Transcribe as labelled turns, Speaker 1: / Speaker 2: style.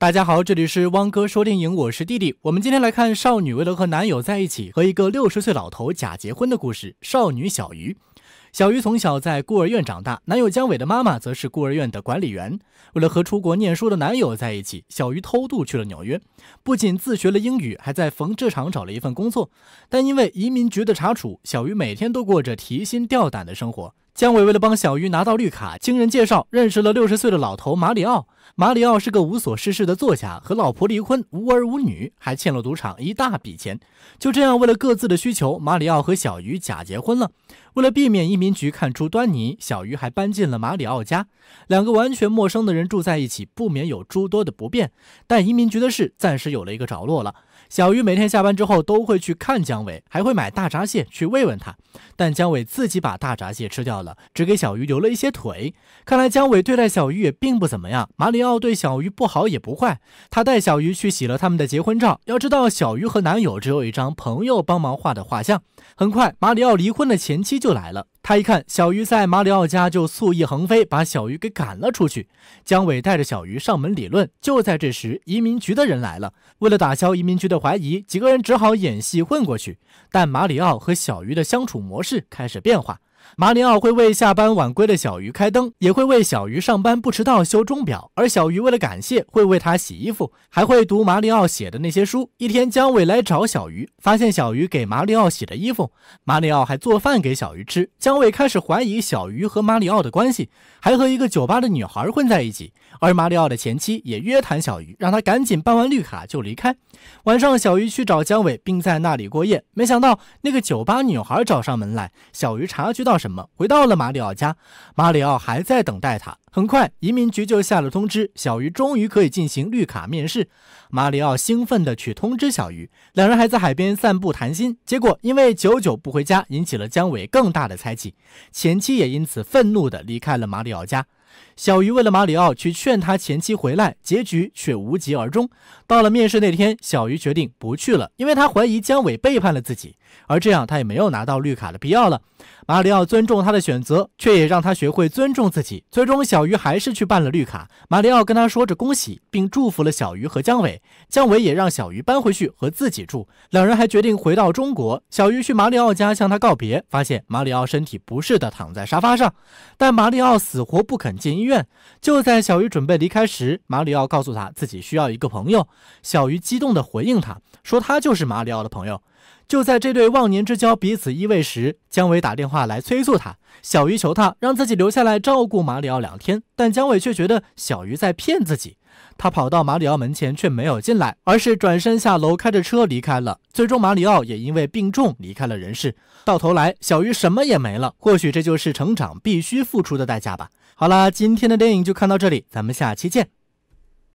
Speaker 1: 大家好，这里是汪哥说电影，我是弟弟。我们今天来看少女为了和男友在一起，和一个六十岁老头假结婚的故事。少女小鱼，小鱼从小在孤儿院长大，男友姜伟的妈妈则是孤儿院的管理员。为了和出国念书的男友在一起，小鱼偷渡去了纽约，不仅自学了英语，还在缝制厂找了一份工作。但因为移民局的查处，小鱼每天都过着提心吊胆的生活。姜伟为了帮小鱼拿到绿卡，经人介绍认识了六十岁的老头马里奥。马里奥是个无所事事的作家，和老婆离婚，无儿无女，还欠了赌场一大笔钱。就这样，为了各自的需求，马里奥和小鱼假结婚了。为了避免移民局看出端倪，小鱼还搬进了马里奥家。两个完全陌生的人住在一起，不免有诸多的不便。但移民局的事暂时有了一个着落了。小鱼每天下班之后都会去看姜伟，还会买大闸蟹去慰问他。但姜伟自己把大闸蟹吃掉了。只给小鱼留了一些腿，看来姜伟对待小鱼也并不怎么样。马里奥对小鱼不好也不坏，他带小鱼去洗了他们的结婚照。要知道，小鱼和男友只有一张朋友帮忙画的画像。很快，马里奥离婚的前妻就来了，他一看小鱼在马里奥家就醋意横飞，把小鱼给赶了出去。姜伟带着小鱼上门理论，就在这时，移民局的人来了。为了打消移民局的怀疑，几个人只好演戏混过去。但马里奥和小鱼的相处模式开始变化。马里奥会为下班晚归的小鱼开灯，也会为小鱼上班不迟到修钟表，而小鱼为了感谢，会为他洗衣服，还会读马里奥写的那些书。一天，姜伟来找小鱼，发现小鱼给马里奥洗的衣服，马里奥还做饭给小鱼吃。姜伟开始怀疑小鱼和马里奥的关系，还和一个酒吧的女孩混在一起。而马里奥的前妻也约谈小鱼，让他赶紧办完绿卡就离开。晚上，小鱼去找姜伟，并在那里过夜。没想到那个酒吧女孩找上门来，小鱼察觉到。什么？回到了马里奥家，马里奥还在等待他。很快，移民局就下了通知，小鱼终于可以进行绿卡面试。马里奥兴奋地去通知小鱼，两人还在海边散步谈心。结果，因为久久不回家，引起了姜伟更大的猜忌，前妻也因此愤怒地离开了马里奥家。小鱼为了马里奥去劝他前妻回来，结局却无疾而终。到了面试那天，小鱼决定不去了，因为他怀疑姜伟背叛了自己，而这样他也没有拿到绿卡的必要了。马里奥尊重他的选择，却也让他学会尊重自己。最终，小鱼还是去办了绿卡。马里奥跟他说着恭喜，并祝福了小鱼和姜伟。姜伟也让小鱼搬回去和自己住，两人还决定回到中国。小鱼去马里奥家向他告别，发现马里奥身体不适的躺在沙发上，但马里奥死活不肯。进医院。就在小鱼准备离开时，马里奥告诉他自己需要一个朋友。小鱼激动地回应他说他就是马里奥的朋友。就在这对忘年之交彼此依偎时，姜伟打电话来催促他。小鱼求他让自己留下来照顾马里奥两天，但姜伟却觉得小鱼在骗自己。他跑到马里奥门前，却没有进来，而是转身下楼，开着车离开了。最终，马里奥也因为病重离开了人世。到头来，小鱼什么也没了。或许这就是成长必须付出的代价吧。好啦，今天的电影就看到这里，咱们下期见。